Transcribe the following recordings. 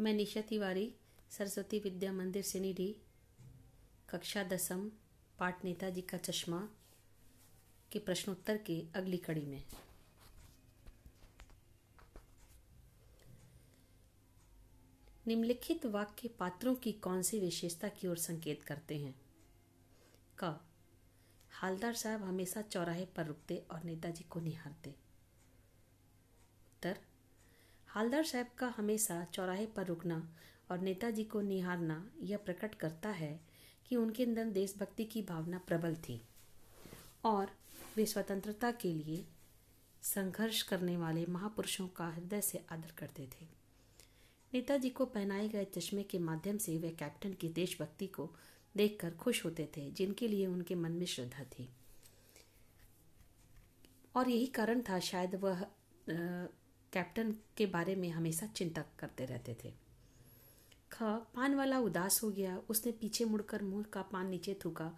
मैं निशा तिवारी सरस्वती विद्या मंदिर से निधि कक्षा दसम पाठ नेताजी का चश्मा के प्रश्नोत्तर के अगली कड़ी में निम्नलिखित वाक्य पात्रों की कौन सी विशेषता की ओर संकेत करते हैं क हालदार साहब हमेशा चौराहे पर रुकते और नेताजी को निहारते उत्तर हालदार साहब का हमेशा चौराहे पर रुकना और नेताजी को निहारना यह प्रकट करता है कि उनके अंदर देशभक्ति की भावना प्रबल थी और वे स्वतंत्रता के लिए संघर्ष करने वाले महापुरुषों का हृदय से आदर करते थे नेताजी को पहनाए गए चश्मे के माध्यम से वे कैप्टन की देशभक्ति को देखकर खुश होते थे जिनके लिए उनके मन में श्रद्धा थी और यही कारण था शायद वह कैप्टन के बारे में हमेशा चिंता करते रहते थे ख पान वाला उदास हो गया उसने पीछे मुड़कर मुंह का पान नीचे थूका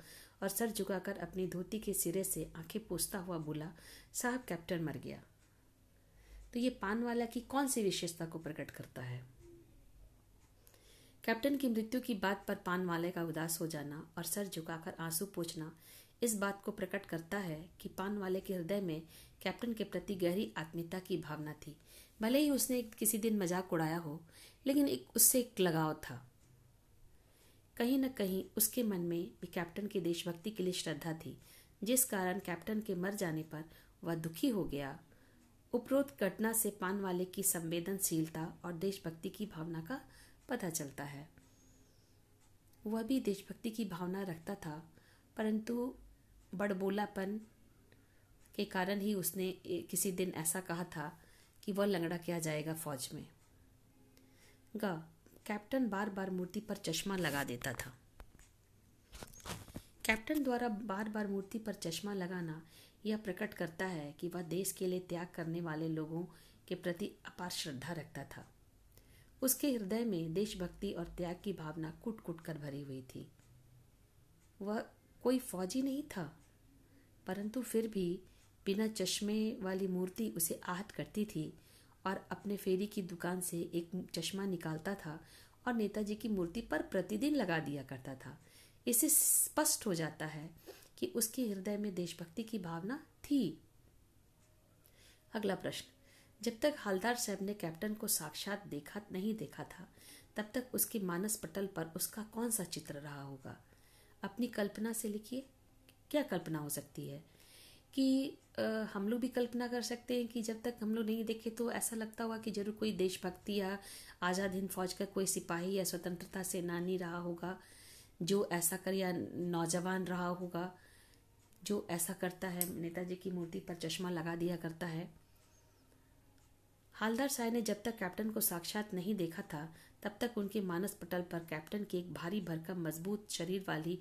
और सर झुकाकर अपनी धोती के सिरे से आंखें पोसता हुआ बोला साहब कैप्टन मर गया तो ये पान वाला की कौन सी विशेषता को प्रकट करता है कैप्टन की मृत्यु की बात पर पान वाले का उदास हो जाना और सर झुकाकर आंसू पोछना इस बात को प्रकट करता है कि पान वाले के हृदय में कैप्टन के प्रति गहरी आत्मीयता की भावना थी भले ही उसने किसी दिन मजाक उड़ाया हो लेकिन एक उससे एक लगाव था कहीं न कहीं उसके मन में भी कैप्टन की देशभक्ति के लिए श्रद्धा थी जिस कारण कैप्टन के मर जाने पर वह दुखी हो गया उपरोक्त घटना से पान वाले की संवेदनशीलता और देशभक्ति की भावना का पता चलता है वह भी देशभक्ति की भावना रखता था परंतु बड़बोलापन के कारण ही उसने किसी दिन ऐसा कहा था कि वह लंगड़ा किया जाएगा फौज में ग कैप्टन बार बार मूर्ति पर चश्मा लगा देता था कैप्टन द्वारा बार बार मूर्ति पर चश्मा लगाना यह प्रकट करता है कि वह देश के लिए त्याग करने वाले लोगों के प्रति अपार श्रद्धा रखता था उसके हृदय में देशभक्ति और त्याग की भावना कुट कुट कर भरी हुई थी वह कोई फौजी नहीं था परंतु फिर भी बिना चश्मे वाली मूर्ति उसे आहत करती थी और अपने फेरी की दुकान से एक चश्मा निकालता था और नेताजी की मूर्ति पर प्रतिदिन लगा दिया करता था इससे स्पष्ट हो जाता है कि उसके हृदय में देशभक्ति की भावना थी अगला प्रश्न जब तक हालदार साहब ने कैप्टन को साक्षात देखा नहीं देखा था तब तक उसके मानस पटल पर उसका कौन सा चित्र रहा होगा अपनी कल्पना से लिखिए क्या कल्पना हो सकती है कि आ, हम लोग भी कल्पना कर सकते हैं कि जब तक हम लोग नहीं देखे तो ऐसा लगता हुआ कि जरूर कोई देशभक्ति या आज़ाद हिंद फौज का कोई सिपाही या स्वतंत्रता सेनानी रहा होगा जो ऐसा कर या नौजवान रहा होगा जो ऐसा करता है नेताजी की मूर्ति पर चश्मा लगा दिया करता है हालदार साय ने जब तक कैप्टन को साक्षात नहीं देखा था तब तक उनके मानस पटल पर कैप्टन की एक भारी भरकम मजबूत शरीर वाली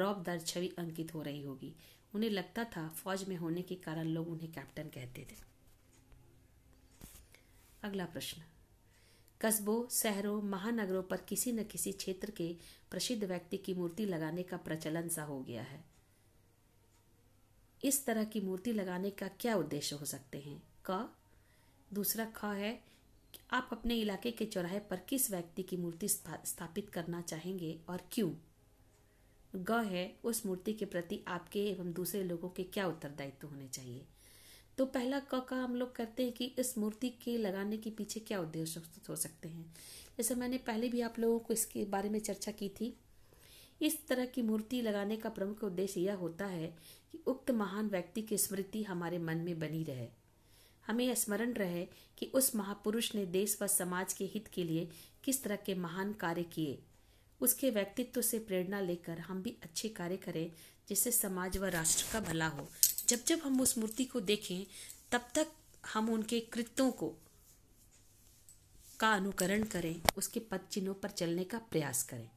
रौबदार छवि अंकित हो रही होगी उन्हें लगता था फौज में होने के कारण लोग उन्हें कैप्टन कहते थे अगला प्रश्न कस्बों शहरों महानगरों पर किसी न किसी क्षेत्र के प्रसिद्ध व्यक्ति की मूर्ति लगाने का प्रचलन सा हो गया है इस तरह की मूर्ति लगाने का क्या उद्देश्य हो सकते हैं क दूसरा ख है आप अपने इलाके के चौराहे पर किस व्यक्ति की मूर्ति स्थापित करना चाहेंगे और क्यों ग है उस मूर्ति के प्रति आपके एवं दूसरे लोगों के क्या उत्तरदायित्व होने चाहिए तो पहला क का हम लोग करते हैं कि इस मूर्ति के लगाने के पीछे क्या उद्देश्य हो सकते हैं जैसे मैंने पहले भी आप लोगों को इसके बारे में चर्चा की थी इस तरह की मूर्ति लगाने का प्रमुख उद्देश्य यह होता है कि उक्त महान व्यक्ति की स्मृति हमारे मन में बनी रहे हमें स्मरण रहे कि उस महापुरुष ने देश व समाज के हित के लिए किस तरह के महान कार्य किए उसके व्यक्तित्व से प्रेरणा लेकर हम भी अच्छे कार्य करें जिससे समाज व राष्ट्र का भला हो जब जब हम उस मूर्ति को देखें तब तक हम उनके कृत्यों को का अनुकरण करें उसके पद चिन्हों पर चलने का प्रयास करें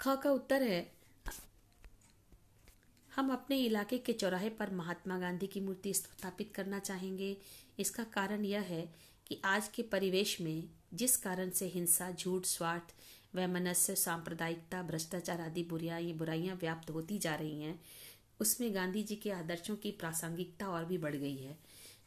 ख का उत्तर है हम अपने इलाके के चौराहे पर महात्मा गांधी की मूर्ति स्थापित करना चाहेंगे इसका कारण यह है कि आज के परिवेश में जिस कारण से हिंसा झूठ स्वार्थ व मनस्य सांप्रदायिकता भ्रष्टाचार आदि बुराई बुराइयां व्याप्त होती जा रही हैं उसमें गांधी जी के आदर्शों की प्रासंगिकता और भी बढ़ गई है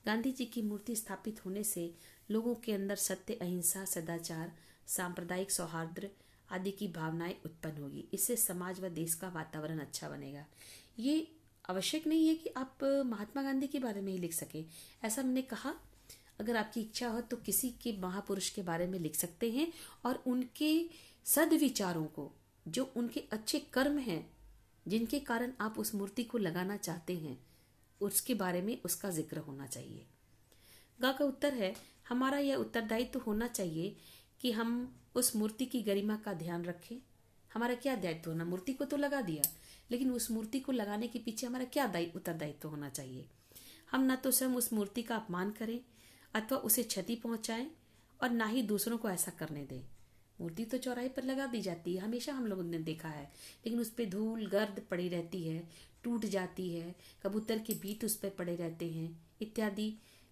गांधी जी की मूर्ति स्थापित होने से लोगों के अंदर सत्य अहिंसा सदाचार सांप्रदायिक सौहार्द आदि की भावनाएं उत्पन्न होगी इससे समाज व देश का वातावरण अच्छा बनेगा ये आवश्यक नहीं है कि आप महात्मा गांधी के बारे में ही लिख सकें ऐसा मैंने कहा अगर आपकी इच्छा हो तो किसी के महापुरुष के बारे में लिख सकते हैं और उनके सदविचारों को जो उनके अच्छे कर्म हैं जिनके कारण आप उस मूर्ति को लगाना चाहते हैं उसके बारे में उसका जिक्र होना चाहिए गा का उत्तर है हमारा यह उत्तरदायित्व तो होना चाहिए कि हम उस मूर्ति की गरिमा का ध्यान रखें हमारा क्या दायित्व होना मूर्ति को तो लगा दिया लेकिन उस मूर्ति को लगाने के पीछे हमारा क्या उत्तरदायित्व तो होना चाहिए हम ना तो स्वयं उस मूर्ति का अपमान करें अथवा उसे क्षति पहुंचाएं और ना ही दूसरों को ऐसा करने दें मूर्ति तो चौराहे पर लगा दी जाती है हमेशा हम लोगों ने देखा है लेकिन उस पर धूल गर्द पड़ी रहती है टूट जाती है कबूतर के बीट उस पर पड़े रहते हैं इत्यादि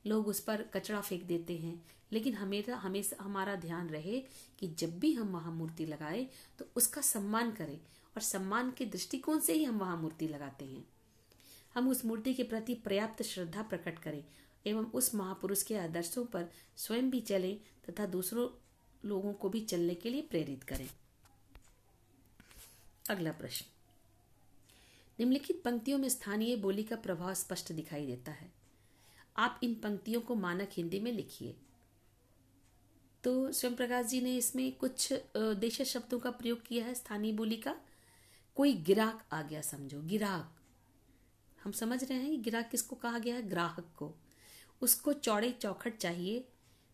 लोग उस पर कचरा फेंक देते हैं लेकिन हमें हमेशा हमारा ध्यान रहे कि जब भी हम वहाँ मूर्ति लगाए तो उसका सम्मान करें और सम्मान के दृष्टिकोण से ही हम वहाँ मूर्ति लगाते हैं हम उस मूर्ति के प्रति पर्याप्त श्रद्धा प्रकट करें एवं उस महापुरुष के आदर्शों पर स्वयं भी चलें तथा दूसरों लोगों को भी चलने के लिए प्रेरित करें अगला प्रश्न निम्नलिखित पंक्तियों में स्थानीय बोली का प्रभाव स्पष्ट दिखाई देता है आप इन पंक्तियों को मानक हिंदी में लिखिए तो स्वयं प्रकाश जी ने इसमें कुछ देश शब्दों का प्रयोग किया है स्थानीय बोली का कोई गिराक आ गया समझो गिराक हम समझ रहे हैं गिराक किसको कहा गया है ग्राहक को उसको चौड़े चौखट चाहिए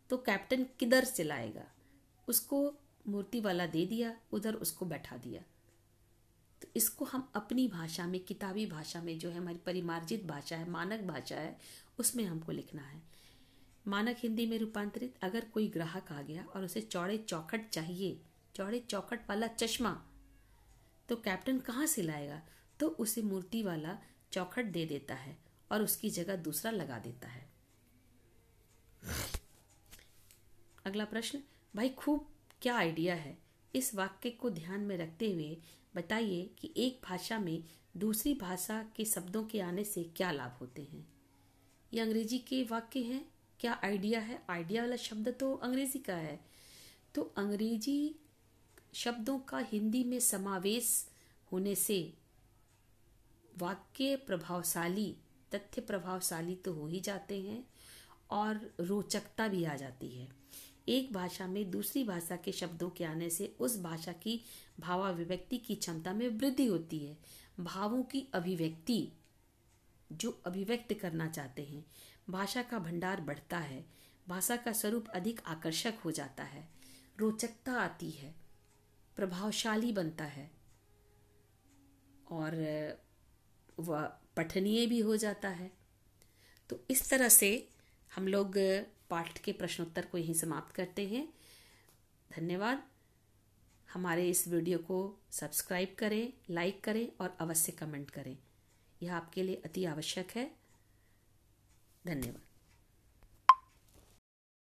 तो कैप्टन किधर से लाएगा उसको मूर्ति वाला दे दिया उधर उसको बैठा दिया तो इसको हम अपनी भाषा में किताबी भाषा में जो है हमारी परिमार्जित भाषा है मानक भाषा है उसमें हमको लिखना है मानक हिंदी में रूपांतरित अगर कोई ग्राहक आ गया और उसे चौड़े चौखट चाहिए चौड़े चौखट वाला चश्मा तो कैप्टन कहाँ से लाएगा तो उसे मूर्ति वाला चौखट दे देता है और उसकी जगह दूसरा लगा देता है अगला प्रश्न भाई खूब क्या आइडिया है इस वाक्य को ध्यान में रखते हुए बताइए कि एक भाषा में दूसरी भाषा के शब्दों के आने से क्या लाभ होते हैं ये अंग्रेजी के वाक्य हैं क्या आइडिया है आइडिया वाला शब्द तो अंग्रेजी का है तो अंग्रेजी शब्दों का हिंदी में समावेश होने से वाक्य प्रभावशाली तथ्य प्रभावशाली तो हो ही जाते हैं और रोचकता भी आ जाती है एक भाषा में दूसरी भाषा के शब्दों के आने से उस भाषा की भावाभिव्यक्ति की क्षमता में वृद्धि होती है भावों की अभिव्यक्ति जो अभिव्यक्त करना चाहते हैं भाषा का भंडार बढ़ता है भाषा का स्वरूप अधिक आकर्षक हो जाता है रोचकता आती है प्रभावशाली बनता है और वह पठनीय भी हो जाता है तो इस तरह से हम लोग पाठ के प्रश्नोत्तर को यहीं समाप्त करते हैं धन्यवाद हमारे इस वीडियो को सब्सक्राइब करें लाइक करें और अवश्य कमेंट करें यह आपके लिए अति आवश्यक है धन्यवाद